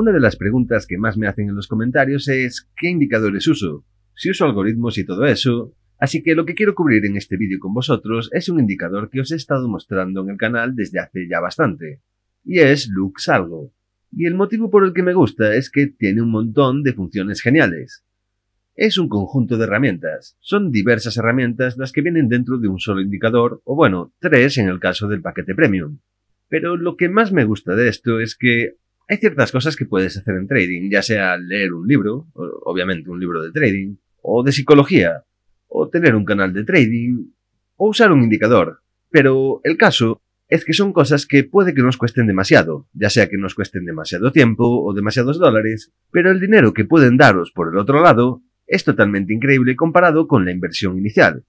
Una de las preguntas que más me hacen en los comentarios es ¿qué indicadores uso? Si uso algoritmos y todo eso. Así que lo que quiero cubrir en este vídeo con vosotros es un indicador que os he estado mostrando en el canal desde hace ya bastante. Y es LuxAlgo. Y el motivo por el que me gusta es que tiene un montón de funciones geniales. Es un conjunto de herramientas. Son diversas herramientas las que vienen dentro de un solo indicador, o bueno, tres en el caso del paquete premium. Pero lo que más me gusta de esto es que hay ciertas cosas que puedes hacer en trading, ya sea leer un libro, obviamente un libro de trading, o de psicología, o tener un canal de trading, o usar un indicador. Pero el caso es que son cosas que puede que nos cuesten demasiado, ya sea que nos cuesten demasiado tiempo o demasiados dólares, pero el dinero que pueden daros por el otro lado es totalmente increíble comparado con la inversión inicial.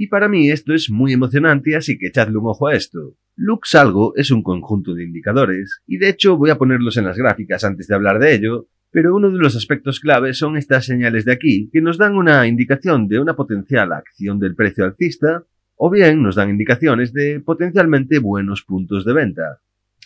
Y para mí esto es muy emocionante, así que echadle un ojo a esto. Lux algo es un conjunto de indicadores, y de hecho voy a ponerlos en las gráficas antes de hablar de ello, pero uno de los aspectos clave son estas señales de aquí, que nos dan una indicación de una potencial acción del precio alcista, o bien nos dan indicaciones de potencialmente buenos puntos de venta.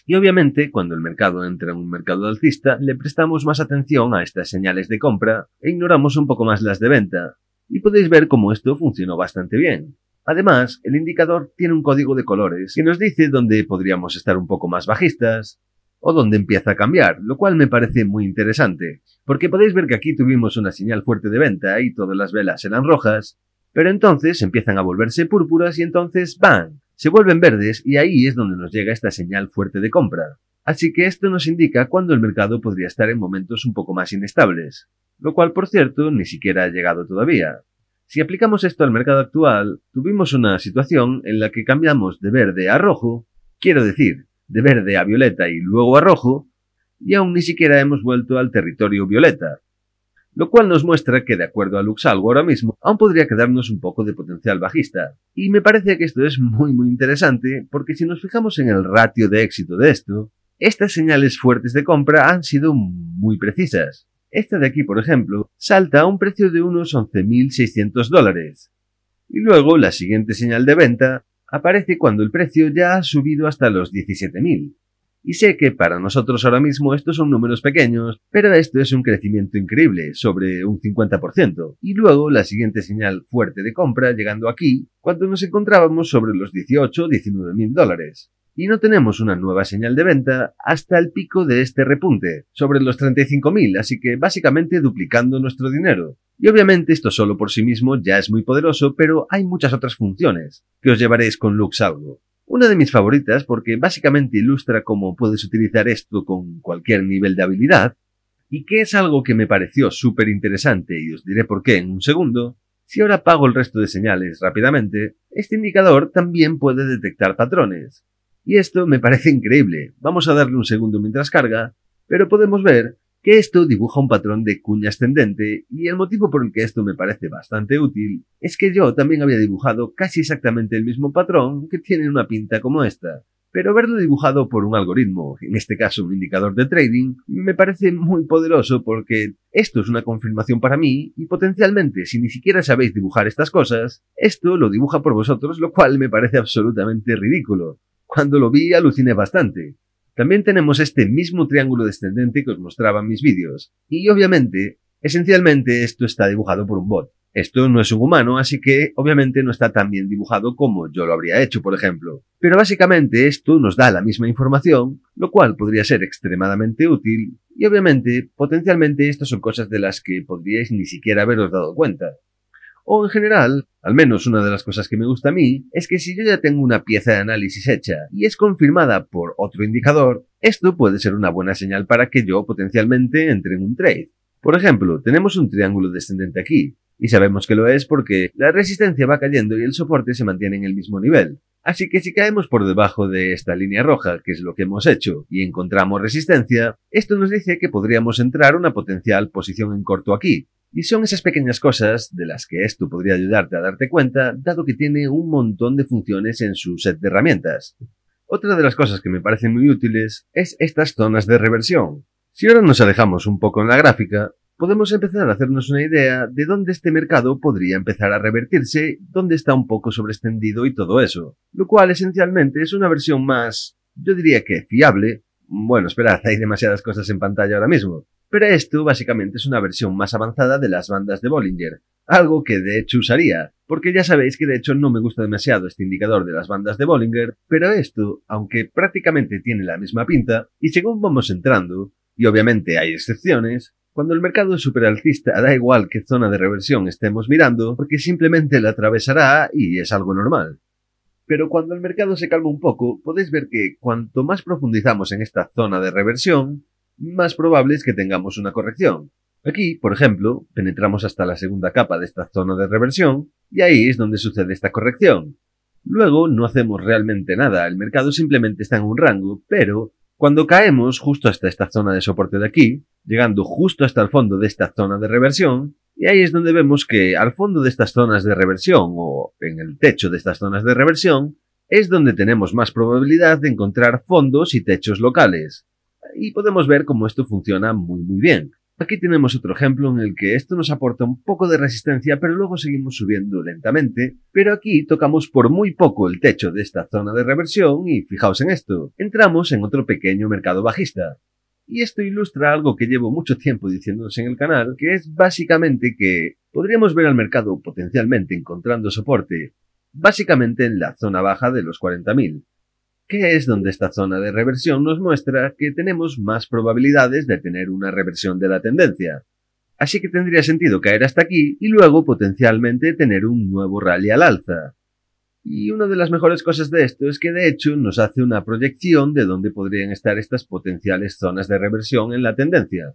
Y obviamente, cuando el mercado entra en un mercado alcista, le prestamos más atención a estas señales de compra e ignoramos un poco más las de venta y podéis ver cómo esto funcionó bastante bien. Además, el indicador tiene un código de colores que nos dice dónde podríamos estar un poco más bajistas o dónde empieza a cambiar, lo cual me parece muy interesante, porque podéis ver que aquí tuvimos una señal fuerte de venta y todas las velas eran rojas, pero entonces empiezan a volverse púrpuras y entonces van, se vuelven verdes y ahí es donde nos llega esta señal fuerte de compra. Así que esto nos indica cuándo el mercado podría estar en momentos un poco más inestables lo cual, por cierto, ni siquiera ha llegado todavía. Si aplicamos esto al mercado actual, tuvimos una situación en la que cambiamos de verde a rojo, quiero decir, de verde a violeta y luego a rojo, y aún ni siquiera hemos vuelto al territorio violeta. Lo cual nos muestra que, de acuerdo a Luxalgo ahora mismo, aún podría quedarnos un poco de potencial bajista. Y me parece que esto es muy muy interesante, porque si nos fijamos en el ratio de éxito de esto, estas señales fuertes de compra han sido muy precisas. Esta de aquí, por ejemplo, salta a un precio de unos 11.600 dólares. Y luego la siguiente señal de venta aparece cuando el precio ya ha subido hasta los 17.000. Y sé que para nosotros ahora mismo estos son números pequeños, pero esto es un crecimiento increíble, sobre un 50%. Y luego la siguiente señal fuerte de compra llegando aquí, cuando nos encontrábamos sobre los 18 19000 dólares y no tenemos una nueva señal de venta hasta el pico de este repunte, sobre los 35.000, así que básicamente duplicando nuestro dinero. Y obviamente esto solo por sí mismo ya es muy poderoso, pero hay muchas otras funciones que os llevaréis con Luxalgo. Una de mis favoritas porque básicamente ilustra cómo puedes utilizar esto con cualquier nivel de habilidad, y que es algo que me pareció súper interesante y os diré por qué en un segundo, si ahora apago el resto de señales rápidamente, este indicador también puede detectar patrones, y esto me parece increíble. Vamos a darle un segundo mientras carga, pero podemos ver que esto dibuja un patrón de cuña ascendente y el motivo por el que esto me parece bastante útil es que yo también había dibujado casi exactamente el mismo patrón que tiene una pinta como esta, pero verlo dibujado por un algoritmo, en este caso un indicador de trading, me parece muy poderoso porque esto es una confirmación para mí y potencialmente si ni siquiera sabéis dibujar estas cosas, esto lo dibuja por vosotros, lo cual me parece absolutamente ridículo. Cuando lo vi aluciné bastante. También tenemos este mismo triángulo descendente que os mostraba en mis vídeos. Y obviamente, esencialmente esto está dibujado por un bot. Esto no es un humano, así que obviamente no está tan bien dibujado como yo lo habría hecho, por ejemplo. Pero básicamente esto nos da la misma información, lo cual podría ser extremadamente útil, y obviamente, potencialmente estas son cosas de las que podríais ni siquiera haberos dado cuenta. O en general, al menos una de las cosas que me gusta a mí, es que si yo ya tengo una pieza de análisis hecha y es confirmada por otro indicador, esto puede ser una buena señal para que yo potencialmente entre en un trade. Por ejemplo, tenemos un triángulo descendente aquí, y sabemos que lo es porque la resistencia va cayendo y el soporte se mantiene en el mismo nivel. Así que si caemos por debajo de esta línea roja, que es lo que hemos hecho, y encontramos resistencia, esto nos dice que podríamos entrar una potencial posición en corto aquí, y son esas pequeñas cosas de las que esto podría ayudarte a darte cuenta, dado que tiene un montón de funciones en su set de herramientas. Otra de las cosas que me parecen muy útiles es estas zonas de reversión. Si ahora nos alejamos un poco en la gráfica, podemos empezar a hacernos una idea de dónde este mercado podría empezar a revertirse, dónde está un poco sobreextendido y todo eso, lo cual esencialmente es una versión más, yo diría que fiable. Bueno, esperad, hay demasiadas cosas en pantalla ahora mismo pero esto básicamente es una versión más avanzada de las bandas de Bollinger, algo que de hecho usaría, porque ya sabéis que de hecho no me gusta demasiado este indicador de las bandas de Bollinger, pero esto, aunque prácticamente tiene la misma pinta, y según vamos entrando, y obviamente hay excepciones, cuando el mercado es superalcista da igual qué zona de reversión estemos mirando, porque simplemente la atravesará y es algo normal. Pero cuando el mercado se calma un poco, podéis ver que cuanto más profundizamos en esta zona de reversión, más probable es que tengamos una corrección. Aquí, por ejemplo, penetramos hasta la segunda capa de esta zona de reversión y ahí es donde sucede esta corrección. Luego no hacemos realmente nada, el mercado simplemente está en un rango, pero cuando caemos justo hasta esta zona de soporte de aquí, llegando justo hasta el fondo de esta zona de reversión, y ahí es donde vemos que al fondo de estas zonas de reversión o en el techo de estas zonas de reversión es donde tenemos más probabilidad de encontrar fondos y techos locales y podemos ver cómo esto funciona muy muy bien. Aquí tenemos otro ejemplo en el que esto nos aporta un poco de resistencia, pero luego seguimos subiendo lentamente, pero aquí tocamos por muy poco el techo de esta zona de reversión y fijaos en esto, entramos en otro pequeño mercado bajista. Y esto ilustra algo que llevo mucho tiempo diciéndonos en el canal, que es básicamente que podríamos ver al mercado potencialmente encontrando soporte, básicamente en la zona baja de los 40.000 que es donde esta zona de reversión nos muestra que tenemos más probabilidades de tener una reversión de la tendencia. Así que tendría sentido caer hasta aquí y luego potencialmente tener un nuevo rally al alza. Y una de las mejores cosas de esto es que de hecho nos hace una proyección de dónde podrían estar estas potenciales zonas de reversión en la tendencia.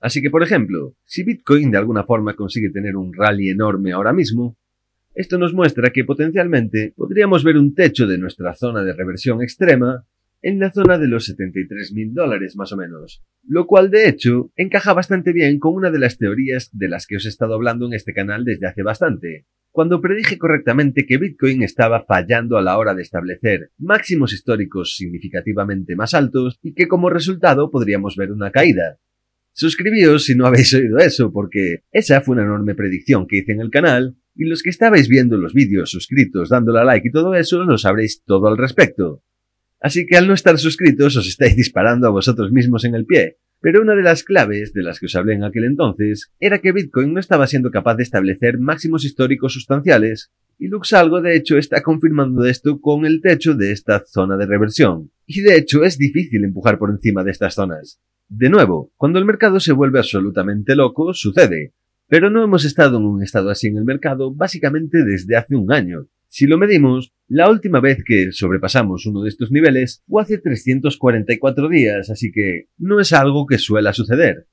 Así que, por ejemplo, si Bitcoin de alguna forma consigue tener un rally enorme ahora mismo, esto nos muestra que potencialmente podríamos ver un techo de nuestra zona de reversión extrema en la zona de los 73.000 dólares más o menos, lo cual de hecho encaja bastante bien con una de las teorías de las que os he estado hablando en este canal desde hace bastante, cuando predije correctamente que Bitcoin estaba fallando a la hora de establecer máximos históricos significativamente más altos y que como resultado podríamos ver una caída. Suscribíos si no habéis oído eso, porque esa fue una enorme predicción que hice en el canal y los que estabais viendo los vídeos suscritos, dándole a like y todo eso, lo sabréis todo al respecto. Así que al no estar suscritos os estáis disparando a vosotros mismos en el pie. Pero una de las claves de las que os hablé en aquel entonces era que Bitcoin no estaba siendo capaz de establecer máximos históricos sustanciales, y Luxalgo de hecho está confirmando esto con el techo de esta zona de reversión. Y de hecho es difícil empujar por encima de estas zonas. De nuevo, cuando el mercado se vuelve absolutamente loco, sucede, pero no hemos estado en un estado así en el mercado básicamente desde hace un año. Si lo medimos, la última vez que sobrepasamos uno de estos niveles fue hace 344 días, así que no es algo que suela suceder.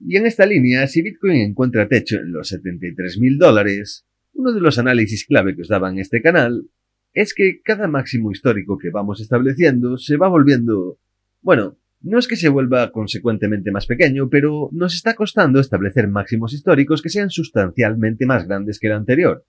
Y en esta línea, si Bitcoin encuentra techo en los 73.000 dólares, uno de los análisis clave que os daba en este canal es que cada máximo histórico que vamos estableciendo se va volviendo, bueno, no es que se vuelva consecuentemente más pequeño, pero nos está costando establecer máximos históricos que sean sustancialmente más grandes que el anterior.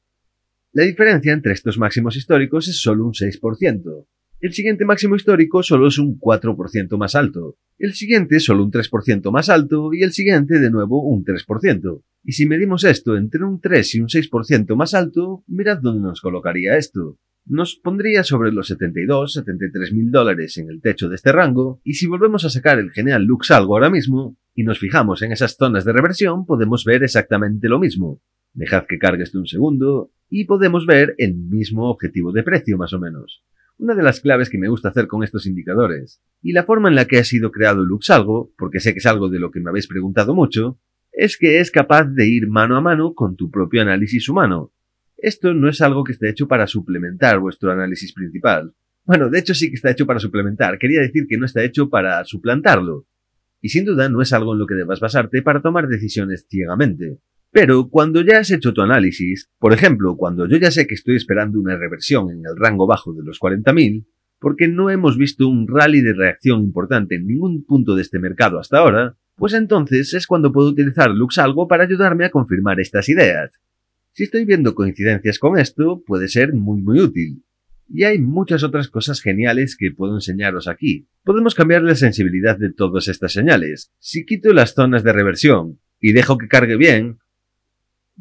La diferencia entre estos máximos históricos es solo un 6%. El siguiente máximo histórico solo es un 4% más alto, el siguiente solo un 3% más alto y el siguiente de nuevo un 3%. Y si medimos esto entre un 3 y un 6% más alto, mirad dónde nos colocaría esto. Nos pondría sobre los 72, 73 mil dólares en el techo de este rango, y si volvemos a sacar el genial algo ahora mismo, y nos fijamos en esas zonas de reversión, podemos ver exactamente lo mismo. Dejad que cargue esto un segundo, y podemos ver el mismo objetivo de precio más o menos una de las claves que me gusta hacer con estos indicadores, y la forma en la que ha sido creado Luxalgo, porque sé que es algo de lo que me habéis preguntado mucho, es que es capaz de ir mano a mano con tu propio análisis humano. Esto no es algo que esté hecho para suplementar vuestro análisis principal. Bueno, de hecho sí que está hecho para suplementar, quería decir que no está hecho para suplantarlo. Y sin duda no es algo en lo que debas basarte para tomar decisiones ciegamente. Pero cuando ya has hecho tu análisis, por ejemplo, cuando yo ya sé que estoy esperando una reversión en el rango bajo de los 40.000, porque no hemos visto un rally de reacción importante en ningún punto de este mercado hasta ahora, pues entonces es cuando puedo utilizar Luxalgo para ayudarme a confirmar estas ideas. Si estoy viendo coincidencias con esto, puede ser muy muy útil. Y hay muchas otras cosas geniales que puedo enseñaros aquí. Podemos cambiar la sensibilidad de todas estas señales. Si quito las zonas de reversión y dejo que cargue bien,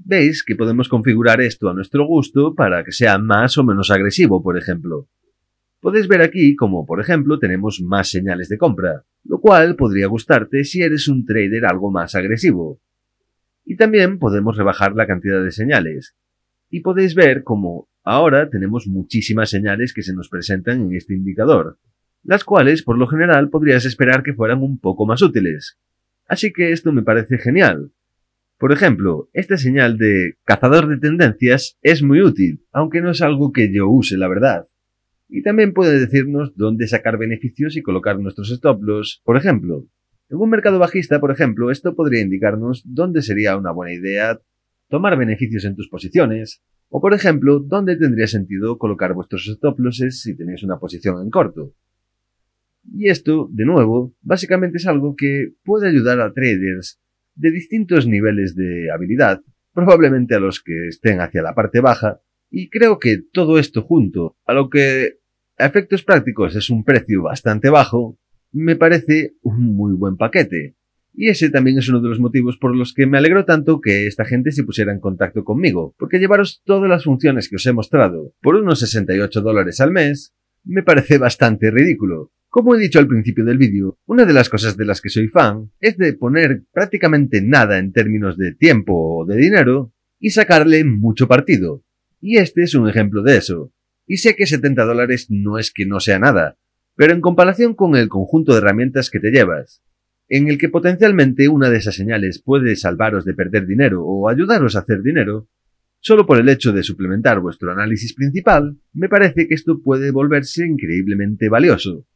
Veis que podemos configurar esto a nuestro gusto para que sea más o menos agresivo, por ejemplo. Podéis ver aquí como, por ejemplo, tenemos más señales de compra, lo cual podría gustarte si eres un trader algo más agresivo. Y también podemos rebajar la cantidad de señales. Y podéis ver como ahora tenemos muchísimas señales que se nos presentan en este indicador, las cuales por lo general podrías esperar que fueran un poco más útiles. Así que esto me parece genial, por ejemplo, esta señal de cazador de tendencias es muy útil, aunque no es algo que yo use, la verdad. Y también puede decirnos dónde sacar beneficios y colocar nuestros stop loss, por ejemplo. En un mercado bajista, por ejemplo, esto podría indicarnos dónde sería una buena idea tomar beneficios en tus posiciones, o por ejemplo, dónde tendría sentido colocar vuestros stop losses si tenéis una posición en corto. Y esto, de nuevo, básicamente es algo que puede ayudar a traders de distintos niveles de habilidad, probablemente a los que estén hacia la parte baja, y creo que todo esto junto a lo que a efectos prácticos es un precio bastante bajo, me parece un muy buen paquete. Y ese también es uno de los motivos por los que me alegro tanto que esta gente se pusiera en contacto conmigo, porque llevaros todas las funciones que os he mostrado por unos 68 dólares al mes me parece bastante ridículo. Como he dicho al principio del vídeo, una de las cosas de las que soy fan es de poner prácticamente nada en términos de tiempo o de dinero y sacarle mucho partido. Y este es un ejemplo de eso. Y sé que 70 dólares no es que no sea nada, pero en comparación con el conjunto de herramientas que te llevas, en el que potencialmente una de esas señales puede salvaros de perder dinero o ayudaros a hacer dinero, solo por el hecho de suplementar vuestro análisis principal, me parece que esto puede volverse increíblemente valioso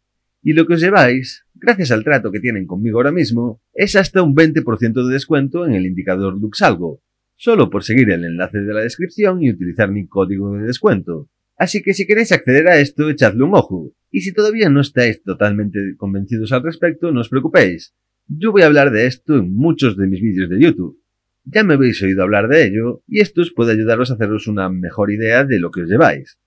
y lo que os lleváis, gracias al trato que tienen conmigo ahora mismo, es hasta un 20% de descuento en el indicador Luxalgo, solo por seguir el enlace de la descripción y utilizar mi código de descuento. Así que si queréis acceder a esto, echadle un ojo. Y si todavía no estáis totalmente convencidos al respecto, no os preocupéis. Yo voy a hablar de esto en muchos de mis vídeos de YouTube. Ya me habéis oído hablar de ello, y esto os puede ayudaros a haceros una mejor idea de lo que os lleváis.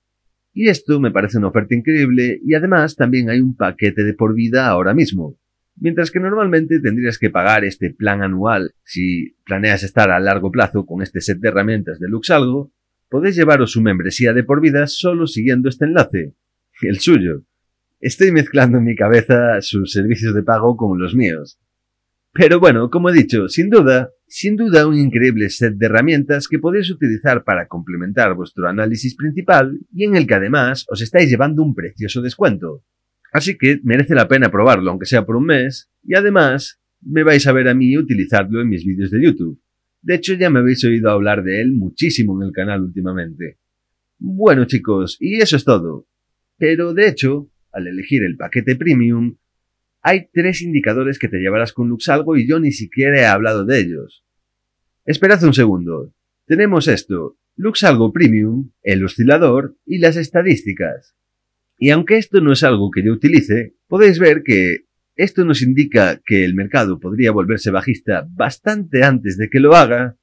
Y esto me parece una oferta increíble y además también hay un paquete de por vida ahora mismo. Mientras que normalmente tendrías que pagar este plan anual si planeas estar a largo plazo con este set de herramientas de Luxalgo, podéis llevaros su membresía de por vida solo siguiendo este enlace, el suyo. Estoy mezclando en mi cabeza sus servicios de pago con los míos. Pero bueno, como he dicho, sin duda, sin duda un increíble set de herramientas que podéis utilizar para complementar vuestro análisis principal y en el que además os estáis llevando un precioso descuento. Así que merece la pena probarlo, aunque sea por un mes, y además me vais a ver a mí utilizarlo en mis vídeos de YouTube. De hecho, ya me habéis oído hablar de él muchísimo en el canal últimamente. Bueno chicos, y eso es todo. Pero de hecho, al elegir el paquete premium, hay tres indicadores que te llevarás con Luxalgo y yo ni siquiera he hablado de ellos. Esperad un segundo. Tenemos esto, Luxalgo Premium, el oscilador y las estadísticas. Y aunque esto no es algo que yo utilice, podéis ver que esto nos indica que el mercado podría volverse bajista bastante antes de que lo haga,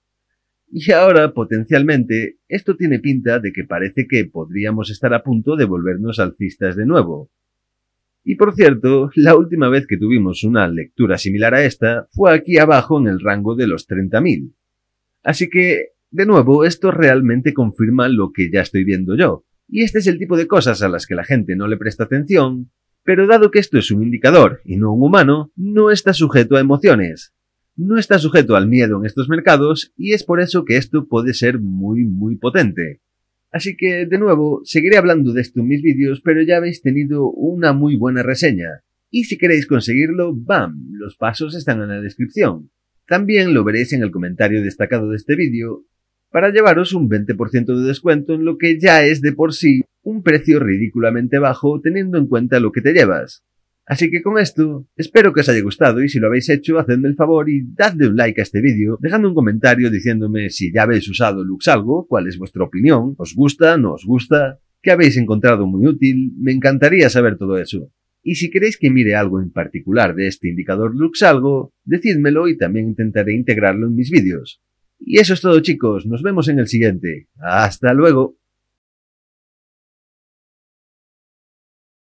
y ahora, potencialmente, esto tiene pinta de que parece que podríamos estar a punto de volvernos alcistas de nuevo. Y por cierto, la última vez que tuvimos una lectura similar a esta fue aquí abajo en el rango de los 30.000. Así que, de nuevo, esto realmente confirma lo que ya estoy viendo yo. Y este es el tipo de cosas a las que la gente no le presta atención, pero dado que esto es un indicador y no un humano, no está sujeto a emociones. No está sujeto al miedo en estos mercados y es por eso que esto puede ser muy muy potente. Así que, de nuevo, seguiré hablando de esto en mis vídeos, pero ya habéis tenido una muy buena reseña. Y si queréis conseguirlo, ¡bam! Los pasos están en la descripción. También lo veréis en el comentario destacado de este vídeo, para llevaros un 20% de descuento en lo que ya es de por sí un precio ridículamente bajo teniendo en cuenta lo que te llevas. Así que con esto, espero que os haya gustado y si lo habéis hecho, hacedme el favor y dadle un like a este vídeo, dejando un comentario diciéndome si ya habéis usado Luxalgo, cuál es vuestra opinión, os gusta, no os gusta, qué habéis encontrado muy útil, me encantaría saber todo eso. Y si queréis que mire algo en particular de este indicador Luxalgo, decídmelo y también intentaré integrarlo en mis vídeos. Y eso es todo chicos, nos vemos en el siguiente. Hasta luego.